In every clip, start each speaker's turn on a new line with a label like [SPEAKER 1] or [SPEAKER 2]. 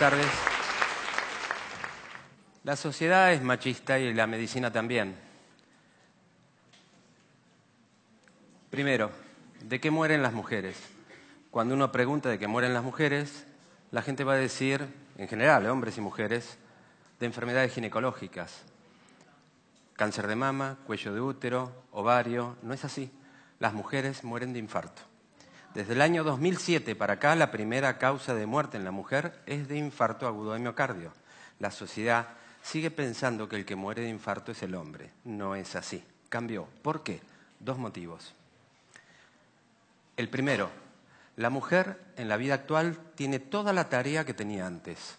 [SPEAKER 1] tardes. La sociedad es machista y la medicina también. Primero, ¿de qué mueren las mujeres? Cuando uno pregunta de qué mueren las mujeres, la gente va a decir, en general, hombres y mujeres, de enfermedades ginecológicas. Cáncer de mama, cuello de útero, ovario, no es así. Las mujeres mueren de infarto. Desde el año 2007 para acá, la primera causa de muerte en la mujer es de infarto agudo de miocardio. La sociedad sigue pensando que el que muere de infarto es el hombre. No es así. Cambió. ¿Por qué? Dos motivos. El primero, la mujer en la vida actual tiene toda la tarea que tenía antes.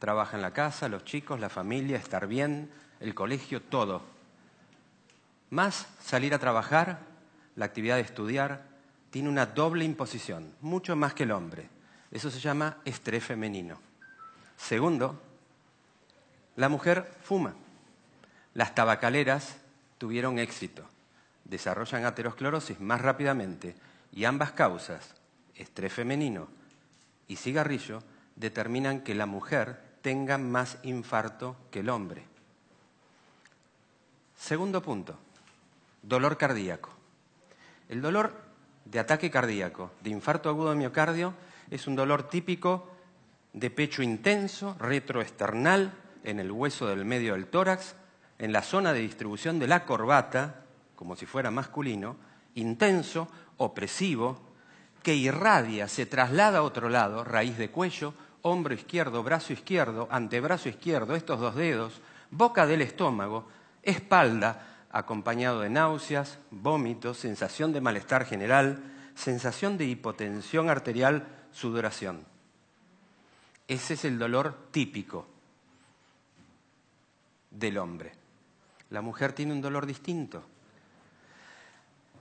[SPEAKER 1] Trabaja en la casa, los chicos, la familia, estar bien, el colegio, todo. Más salir a trabajar, la actividad de estudiar, tiene una doble imposición, mucho más que el hombre. Eso se llama estrés femenino. Segundo, la mujer fuma. Las tabacaleras tuvieron éxito, desarrollan aterosclerosis más rápidamente y ambas causas, estrés femenino y cigarrillo, determinan que la mujer tenga más infarto que el hombre. Segundo punto, dolor cardíaco. El dolor de ataque cardíaco, de infarto agudo de miocardio, es un dolor típico de pecho intenso, retroesternal, en el hueso del medio del tórax, en la zona de distribución de la corbata, como si fuera masculino, intenso, opresivo, que irradia, se traslada a otro lado, raíz de cuello, hombro izquierdo, brazo izquierdo, antebrazo izquierdo, estos dos dedos, boca del estómago, espalda, acompañado de náuseas, vómitos, sensación de malestar general, sensación de hipotensión arterial, sudoración. Ese es el dolor típico del hombre. La mujer tiene un dolor distinto.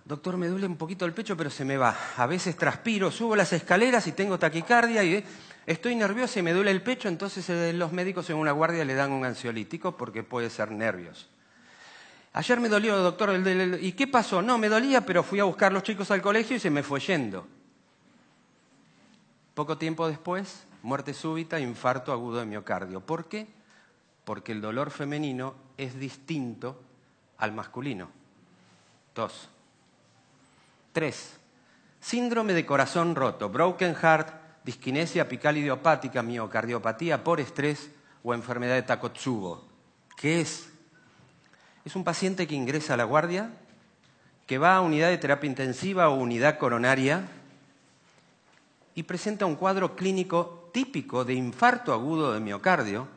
[SPEAKER 1] Doctor, me duele un poquito el pecho, pero se me va. A veces transpiro, subo las escaleras y tengo taquicardia y eh, estoy nerviosa y me duele el pecho, entonces eh, los médicos en una guardia le dan un ansiolítico porque puede ser nervios. Ayer me dolió, doctor, el, ¿y qué pasó? No, me dolía, pero fui a buscar a los chicos al colegio y se me fue yendo. Poco tiempo después, muerte súbita, infarto agudo de miocardio. ¿Por qué? Porque el dolor femenino es distinto al masculino. Dos. Tres. Síndrome de corazón roto, broken heart, disquinesia apical idiopática, miocardiopatía por estrés o enfermedad de Takotsubo. ¿Qué es es un paciente que ingresa a la guardia, que va a unidad de terapia intensiva o unidad coronaria y presenta un cuadro clínico típico de infarto agudo de miocardio,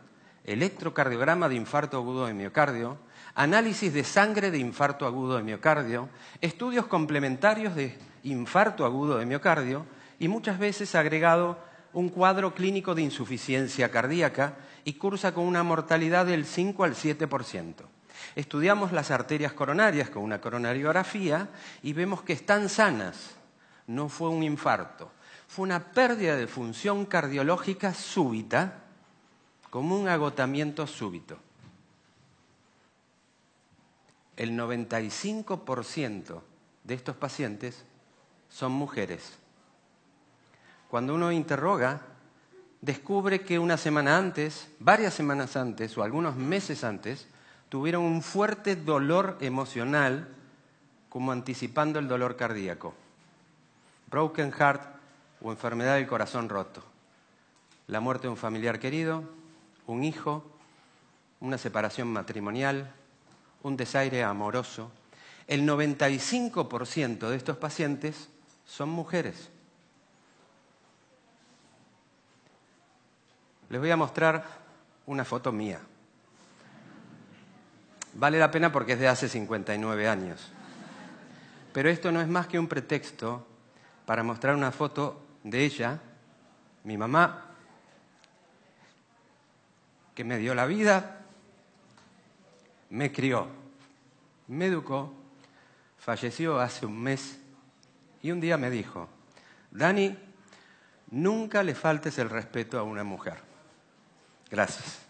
[SPEAKER 1] electrocardiograma de infarto agudo de miocardio, análisis de sangre de infarto agudo de miocardio, estudios complementarios de infarto agudo de miocardio y muchas veces agregado un cuadro clínico de insuficiencia cardíaca y cursa con una mortalidad del 5 al 7%. Estudiamos las arterias coronarias con una coronariografía y vemos que están sanas. No fue un infarto, fue una pérdida de función cardiológica súbita, como un agotamiento súbito. El 95% de estos pacientes son mujeres. Cuando uno interroga, descubre que una semana antes, varias semanas antes o algunos meses antes, tuvieron un fuerte dolor emocional como anticipando el dolor cardíaco. Broken heart o enfermedad del corazón roto. La muerte de un familiar querido, un hijo, una separación matrimonial, un desaire amoroso. El 95% de estos pacientes son mujeres. Les voy a mostrar una foto mía. Vale la pena porque es de hace 59 años. Pero esto no es más que un pretexto para mostrar una foto de ella, mi mamá, que me dio la vida, me crió, me educó, falleció hace un mes y un día me dijo, Dani, nunca le faltes el respeto a una mujer. Gracias.